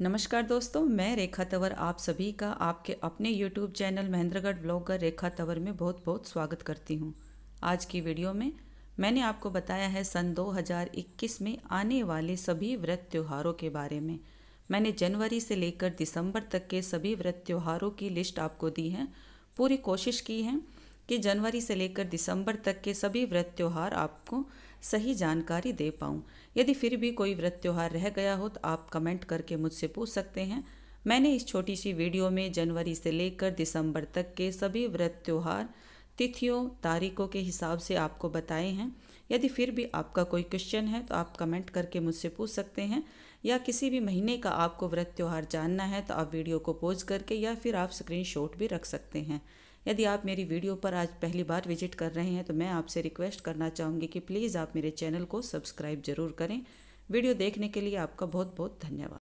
नमस्कार दोस्तों मैं रेखा तंवर आप सभी का आपके अपने YouTube channel Mahendragarh blogger Rekha Tawar में बहुत बहुत स्वागत करती हूँ आज की वीडियो में मैंने आपको बताया है सन 2021 में आने वाले सभी व्रत त्योहारों के बारे में मैंने जनवरी से लेकर दिसंबर तक के सभी व्रत त्योहारों की लिस्ट आपको दी है पूरी कोशिश की है कि जनवरी से लेकर दिसंबर तक के सभी व्रत त्योहार आपको सही जानकारी दे पाऊँ यदि फिर भी कोई व्रत त्यौहार रह गया हो तो आप कमेंट करके मुझसे पूछ सकते हैं मैंने इस छोटी सी वीडियो में जनवरी से लेकर दिसंबर तक के सभी व्रत त्यौहार तिथियों तारीखों के हिसाब से आपको बताए हैं यदि फिर भी आपका कोई क्वेश्चन है तो आप कमेंट करके मुझसे पूछ सकते हैं या किसी भी महीने का आपको व्रत त्यौहार जानना है तो आप वीडियो को पोज करके या फिर आप स्क्रीनशॉट भी रख सकते हैं यदि आप मेरी वीडियो पर आज पहली बार विजिट कर रहे हैं तो मैं आपसे रिक्वेस्ट करना चाहूँगी कि प्लीज़ आप मेरे चैनल को सब्सक्राइब जरूर करें वीडियो देखने के लिए आपका बहुत बहुत धन्यवाद